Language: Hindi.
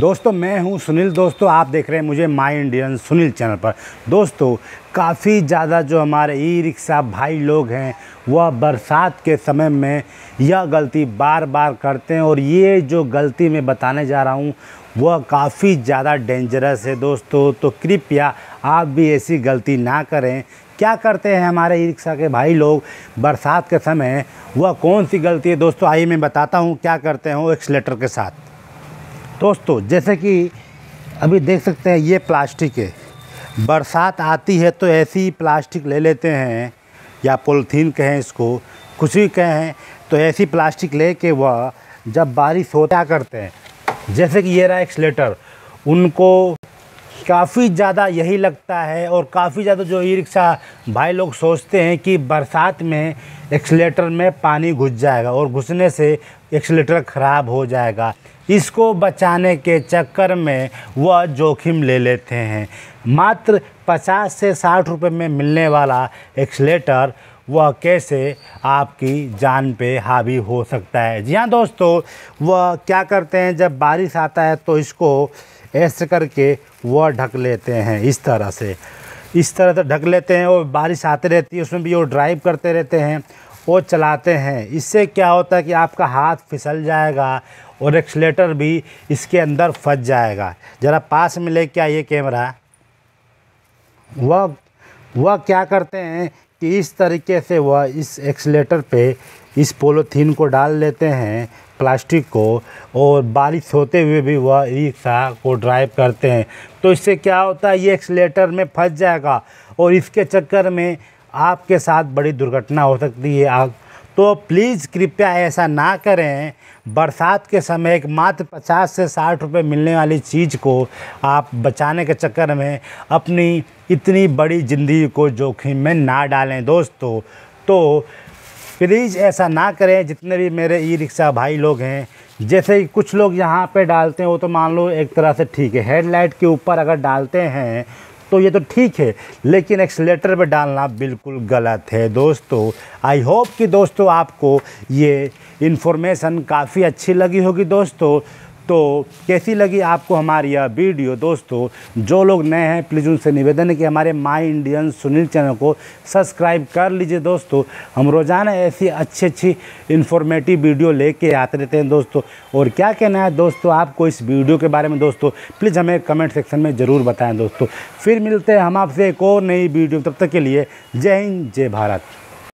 दोस्तों मैं हूं सुनील दोस्तों आप देख रहे हैं मुझे माई इंडियन सुनील चैनल पर दोस्तों काफ़ी ज़्यादा जो हमारे ई रिक्शा भाई लोग हैं वह बरसात के समय में यह गलती बार बार करते हैं और ये जो गलती मैं बताने जा रहा हूँ वह काफ़ी ज़्यादा डेंजरस है दोस्तों तो कृपया आप भी ऐसी गलती ना करें क्या करते हैं हमारे ई रिक्शा के भाई लोग बरसात के समय वह कौन सी गलती है दोस्तों आइए मैं बताता हूँ क्या करते हैं एक्सलेटर के साथ दोस्तों जैसे कि अभी देख सकते हैं ये प्लास्टिक है बरसात आती है तो ऐसी प्लास्टिक ले लेते हैं या पोलिथीन कहें इसको कुछ भी कहें तो ऐसी प्लास्टिक ले कर वह जब बारिश होता करते हैं जैसे कि ये रहा एक्सलेटर उनको काफ़ी ज़्यादा यही लगता है और काफ़ी ज़्यादा जो ई रिक्शा भाई लोग सोचते हैं कि बरसात में एक्सलेटर में पानी घुस जाएगा और घुसने से एक्सलेटर ख़राब हो जाएगा इसको बचाने के चक्कर में वह जोखिम ले लेते हैं मात्र 50 से 60 रुपए में मिलने वाला एक्सलेटर वह कैसे आपकी जान पे हावी हो सकता है जी हाँ दोस्तों वह क्या करते हैं जब बारिश आता है तो इसको ऐसे करके वह ढक लेते हैं इस तरह से इस तरह से ढक लेते हैं और बारिश आती रहती है उसमें भी वो ड्राइव करते रहते हैं वो चलाते हैं इससे क्या होता है कि आपका हाथ फिसल जाएगा और एक्सलेटर भी इसके अंदर फंस जाएगा ज़रा पास में ले क्या ये कैमरा वह वह क्या करते हैं कि इस तरीके से वह इस एक्सलेटर पे इस पोलोथीन को डाल लेते हैं प्लास्टिक को और बारिश होते हुए भी वह रिक्शा को ड्राइव करते हैं तो इससे क्या होता है ये एक्सलेटर में फंस जाएगा और इसके चक्कर में आपके साथ बड़ी दुर्घटना हो सकती है आप तो प्लीज़ कृपया ऐसा ना करें बरसात के समय एक मात्र पचास से साठ रुपये मिलने वाली चीज़ को आप बचाने के चक्कर में अपनी इतनी बड़ी ज़िंदगी को जोखिम में ना डालें दोस्तों तो प्लीज़ ऐसा ना करें जितने भी मेरे ई रिक्शा भाई लोग हैं जैसे कुछ लोग यहाँ पे डालते हैं वो तो मान लो एक तरह से ठीक है हेडलाइट के ऊपर अगर डालते हैं दोस्तों ये तो ठीक है लेकिन एक्सलेटर पर डालना बिल्कुल गलत है दोस्तों आई होप कि दोस्तों आपको ये इन्फॉर्मेशन काफ़ी अच्छी लगी होगी दोस्तों तो कैसी लगी आपको हमारी यह वीडियो दोस्तों जो लोग नए हैं प्लीज़ उनसे निवेदन है कि हमारे माई इंडियन सुनील चैनल को सब्सक्राइब कर लीजिए दोस्तों हम रोज़ाना ऐसी अच्छी अच्छी इन्फॉर्मेटिव वीडियो लेके आते रहते हैं दोस्तों और क्या कहना है दोस्तों आपको इस वीडियो के बारे में दोस्तों प्लीज़ हमें कमेंट सेक्शन में ज़रूर बताएँ दोस्तों फिर मिलते हैं हम आपसे एक और नई वीडियो तब तक के लिए जय हिंद जय भारत